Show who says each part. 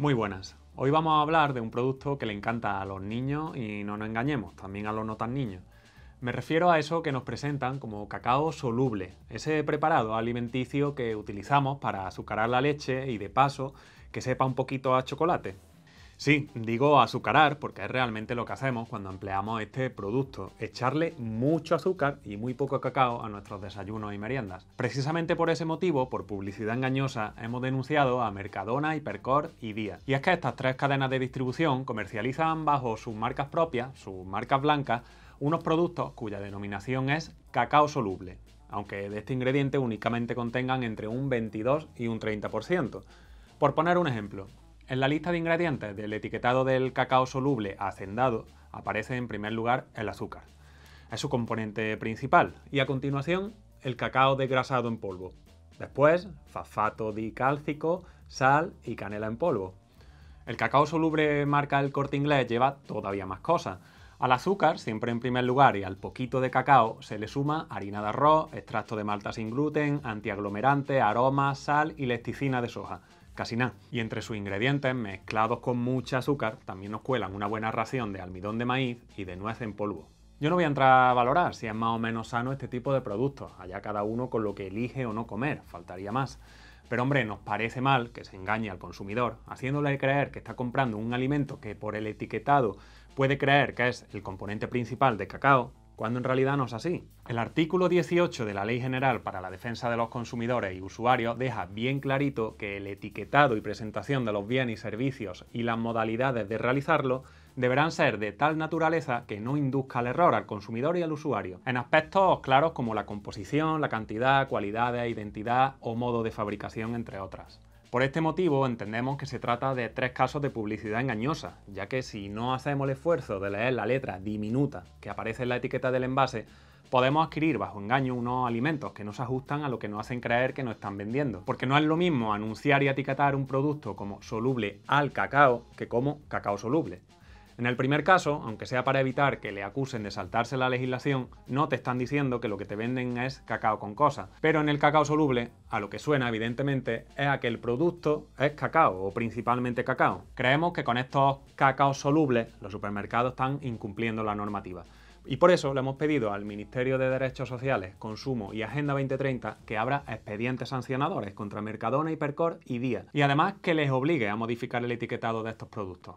Speaker 1: Muy buenas. Hoy vamos a hablar de un producto que le encanta a los niños y no nos engañemos, también a los no tan niños. Me refiero a eso que nos presentan como cacao soluble, ese preparado alimenticio que utilizamos para azucarar la leche y de paso que sepa un poquito a chocolate. Sí, digo azucarar porque es realmente lo que hacemos cuando empleamos este producto, echarle mucho azúcar y muy poco cacao a nuestros desayunos y meriendas. Precisamente por ese motivo, por publicidad engañosa, hemos denunciado a Mercadona, Hipercor y Día. Y es que estas tres cadenas de distribución comercializan bajo sus marcas propias, sus marcas blancas, unos productos cuya denominación es cacao soluble, aunque de este ingrediente únicamente contengan entre un 22 y un 30%. Por poner un ejemplo, en la lista de ingredientes del etiquetado del cacao soluble hacendado aparece en primer lugar el azúcar. Es su componente principal y a continuación el cacao desgrasado en polvo. Después, fosfato dicálcico, sal y canela en polvo. El cacao soluble marca El Corte Inglés lleva todavía más cosas. Al azúcar, siempre en primer lugar, y al poquito de cacao, se le suma harina de arroz, extracto de malta sin gluten, antiaglomerante, aroma, sal y lecticina de soja casi nada. Y entre sus ingredientes, mezclados con mucha azúcar, también nos cuelan una buena ración de almidón de maíz y de nuez en polvo. Yo no voy a entrar a valorar si es más o menos sano este tipo de productos, allá cada uno con lo que elige o no comer, faltaría más. Pero hombre, nos parece mal que se engañe al consumidor, haciéndole creer que está comprando un alimento que por el etiquetado puede creer que es el componente principal de cacao, cuando en realidad no es así. El artículo 18 de la Ley General para la Defensa de los Consumidores y Usuarios deja bien clarito que el etiquetado y presentación de los bienes y servicios y las modalidades de realizarlo deberán ser de tal naturaleza que no induzca el error al consumidor y al usuario, en aspectos claros como la composición, la cantidad, cualidades, identidad o modo de fabricación, entre otras. Por este motivo entendemos que se trata de tres casos de publicidad engañosa, ya que si no hacemos el esfuerzo de leer la letra diminuta que aparece en la etiqueta del envase, podemos adquirir bajo engaño unos alimentos que no se ajustan a lo que nos hacen creer que nos están vendiendo. Porque no es lo mismo anunciar y etiquetar un producto como soluble al cacao que como cacao soluble. En el primer caso, aunque sea para evitar que le acusen de saltarse la legislación, no te están diciendo que lo que te venden es cacao con cosas. Pero en el cacao soluble, a lo que suena evidentemente, es a que el producto es cacao o principalmente cacao. Creemos que con estos cacaos solubles los supermercados están incumpliendo la normativa. Y por eso le hemos pedido al Ministerio de Derechos Sociales, Consumo y Agenda 2030 que abra expedientes sancionadores contra Mercadona, Hipercor y Día. Y además que les obligue a modificar el etiquetado de estos productos.